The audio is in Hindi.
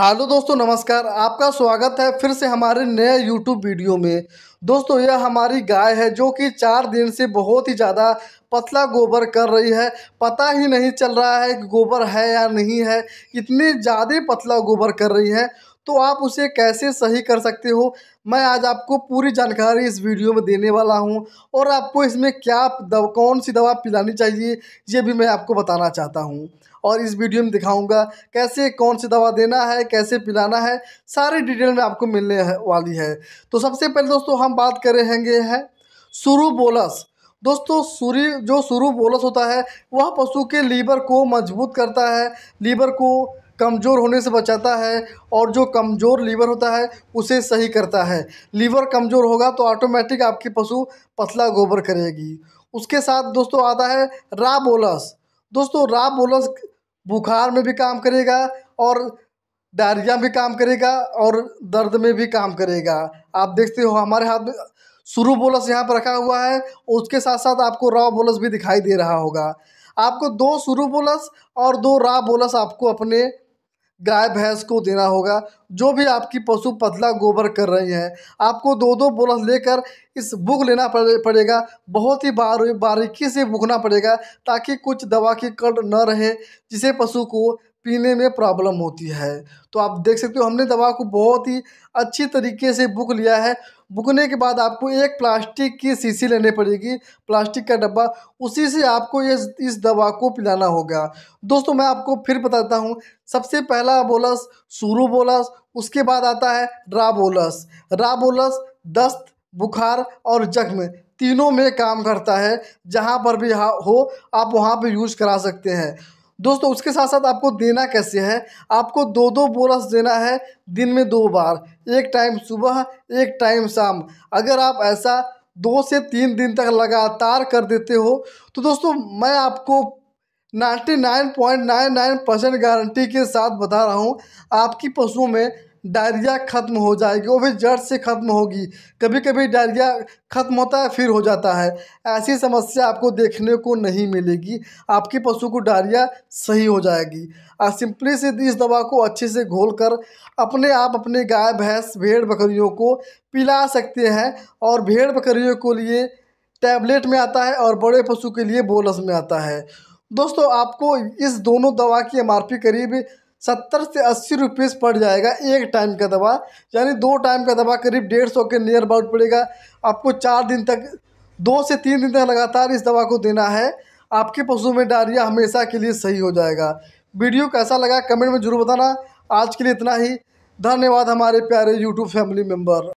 हेलो दोस्तों नमस्कार आपका स्वागत है फिर से हमारे नए यूट्यूब वीडियो में दोस्तों यह हमारी गाय है जो कि चार दिन से बहुत ही ज़्यादा पतला गोबर कर रही है पता ही नहीं चल रहा है कि गोबर है या नहीं है इतनी ज़्यादा पतला गोबर कर रही है तो आप उसे कैसे सही कर सकते हो मैं आज आपको पूरी जानकारी इस वीडियो में देने वाला हूं और आपको इसमें क्या दव, कौन सी दवा पिलानी चाहिए ये भी मैं आपको बताना चाहता हूं और इस वीडियो में दिखाऊंगा कैसे कौन सी दवा देना है कैसे पिलाना है सारी डिटेल में आपको मिलने वाली है तो सबसे पहले दोस्तों हम बात कर रहेंगे हैं शुरू बोलस दोस्तों सूर्य जो शुरू बोलस होता है वह पशु के लीवर को मजबूत करता है लीवर को कमज़ोर होने से बचाता है और जो कमज़ोर लीवर होता है उसे सही करता है लीवर कमज़ोर होगा तो ऑटोमेटिक आपकी पशु पतला गोबर करेगी उसके साथ दोस्तों आता है रा बोलस दोस्तों रा बोलस बुखार में भी काम करेगा और डायरिया भी काम करेगा और दर्द में भी काम करेगा आप देखते हो हमारे हाथ में शुरू बोलस यहाँ पर रखा हुआ है उसके साथ साथ आपको रा बोलस भी दिखाई दे रहा होगा आपको दो शुरू बोलस और दो रा बोलस आपको अपने गाय भैंस को देना होगा जो भी आपकी पशु पतला गोबर कर रही है आपको दो दो बोनस लेकर इस बुक लेना पड़ेगा बहुत ही बार बारीकी से बुकना पड़ेगा ताकि कुछ दवा की कट न रहे जिसे पशु को पीने में प्रॉब्लम होती है तो आप देख सकते हो हमने दवा को बहुत ही अच्छी तरीके से बुक लिया है भुगने के बाद आपको एक प्लास्टिक की शीशी लेने पड़ेगी प्लास्टिक का डब्बा उसी से आपको ये इस दवा को पिलाना होगा दोस्तों मैं आपको फिर बताता हूँ सबसे पहला बोलस शुरू बोलस उसके बाद आता है राबोलस राबोलस दस्त बुखार और जख्म तीनों में काम करता है जहाँ पर भी हो आप वहाँ पर यूज़ करा सकते हैं दोस्तों उसके साथ साथ आपको देना कैसे है आपको दो दो बोरस देना है दिन में दो बार एक टाइम सुबह एक टाइम शाम अगर आप ऐसा दो से तीन दिन तक लगातार कर देते हो तो दोस्तों मैं आपको 99.99 परसेंट गारंटी के साथ बता रहा हूँ आपकी पशुओं में डायरिया ख़त्म हो जाएगी वो भी जड़ से ख़त्म होगी कभी कभी डायरिया ख़त्म होता है फिर हो जाता है ऐसी समस्या आपको देखने को नहीं मिलेगी आपके पशु को डायरिया सही हो जाएगी और सिंपली से इस दवा को अच्छे से घोल कर अपने आप अपने गाय भैंस भेड़ बकरियों को पिला सकते हैं और भेड़ बकरियों के लिए टैबलेट में आता है और बड़े पशु के लिए बोलस में आता है दोस्तों आपको इस दोनों दवा की एम करीब सत्तर से अस्सी रुपीज़ पड़ जाएगा एक टाइम का दवा यानी दो टाइम का दवा करीब डेढ़ सौ के नियर अबाउट पड़ेगा आपको चार दिन तक दो से तीन दिन तक लगातार इस दवा को देना है आपके पशु में डायरिया हमेशा के लिए सही हो जाएगा वीडियो कैसा लगा कमेंट में ज़रूर बताना आज के लिए इतना ही धन्यवाद हमारे प्यारे यूट्यूब फैमिली मेम्बर